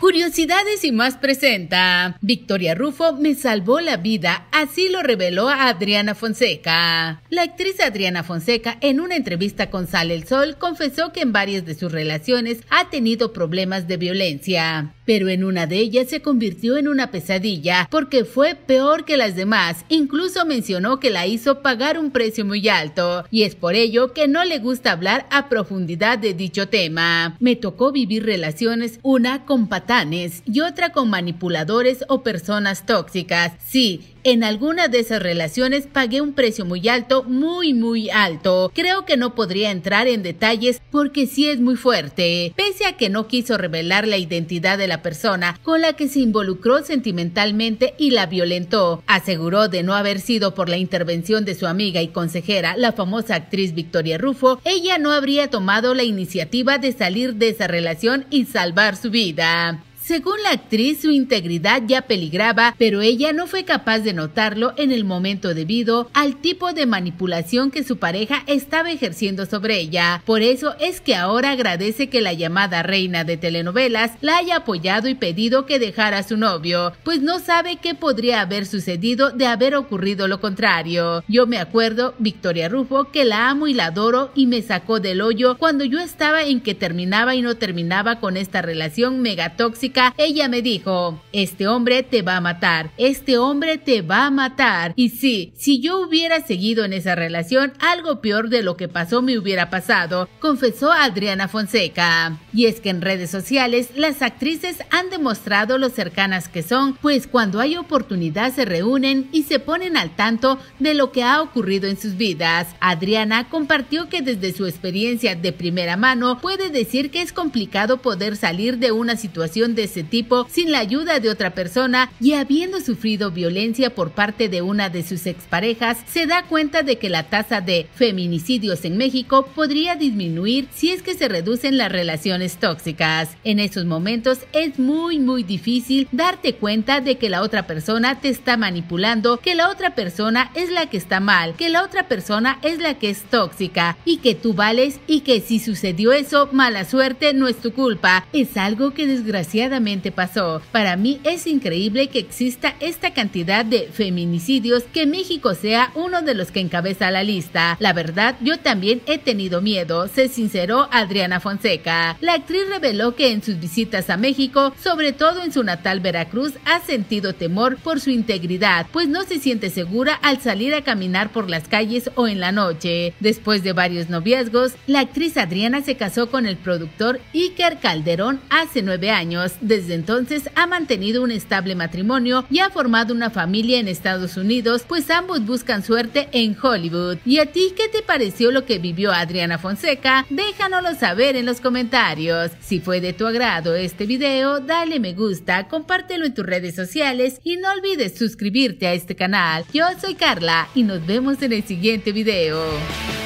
Curiosidades y más presenta. Victoria Rufo me salvó la vida, así lo reveló a Adriana Fonseca. La actriz Adriana Fonseca en una entrevista con Sal el Sol confesó que en varias de sus relaciones ha tenido problemas de violencia pero en una de ellas se convirtió en una pesadilla porque fue peor que las demás. Incluso mencionó que la hizo pagar un precio muy alto y es por ello que no le gusta hablar a profundidad de dicho tema. Me tocó vivir relaciones, una con patanes y otra con manipuladores o personas tóxicas. Sí, en alguna de esas relaciones pagué un precio muy alto, muy, muy alto. Creo que no podría entrar en detalles porque sí es muy fuerte. Pese a que no quiso revelar la identidad de la persona con la que se involucró sentimentalmente y la violentó, aseguró de no haber sido por la intervención de su amiga y consejera, la famosa actriz Victoria Rufo, ella no habría tomado la iniciativa de salir de esa relación y salvar su vida. Según la actriz, su integridad ya peligraba, pero ella no fue capaz de notarlo en el momento debido al tipo de manipulación que su pareja estaba ejerciendo sobre ella. Por eso es que ahora agradece que la llamada reina de telenovelas la haya apoyado y pedido que dejara a su novio, pues no sabe qué podría haber sucedido de haber ocurrido lo contrario. Yo me acuerdo, Victoria Rufo, que la amo y la adoro y me sacó del hoyo cuando yo estaba en que terminaba y no terminaba con esta relación megatóxica ella me dijo, este hombre te va a matar, este hombre te va a matar. Y sí, si yo hubiera seguido en esa relación, algo peor de lo que pasó me hubiera pasado, confesó Adriana Fonseca. Y es que en redes sociales las actrices han demostrado lo cercanas que son, pues cuando hay oportunidad se reúnen y se ponen al tanto de lo que ha ocurrido en sus vidas. Adriana compartió que desde su experiencia de primera mano puede decir que es complicado poder salir de una situación de ese tipo sin la ayuda de otra persona y habiendo sufrido violencia por parte de una de sus exparejas, se da cuenta de que la tasa de feminicidios en México podría disminuir si es que se reducen las relaciones tóxicas. En esos momentos es muy muy difícil darte cuenta de que la otra persona te está manipulando, que la otra persona es la que está mal, que la otra persona es la que es tóxica y que tú vales y que si sucedió eso, mala suerte no es tu culpa. Es algo que desgraciadamente pasó. Para mí es increíble que exista esta cantidad de feminicidios, que México sea uno de los que encabeza la lista. La verdad, yo también he tenido miedo, se sinceró Adriana Fonseca. La actriz reveló que en sus visitas a México, sobre todo en su natal Veracruz, ha sentido temor por su integridad, pues no se siente segura al salir a caminar por las calles o en la noche. Después de varios noviazgos, la actriz Adriana se casó con el productor Iker Calderón hace nueve años. Desde entonces ha mantenido un estable matrimonio y ha formado una familia en Estados Unidos, pues ambos buscan suerte en Hollywood. ¿Y a ti qué te pareció lo que vivió Adriana Fonseca? Déjanoslo saber en los comentarios. Si fue de tu agrado este video, dale me gusta, compártelo en tus redes sociales y no olvides suscribirte a este canal. Yo soy Carla y nos vemos en el siguiente video.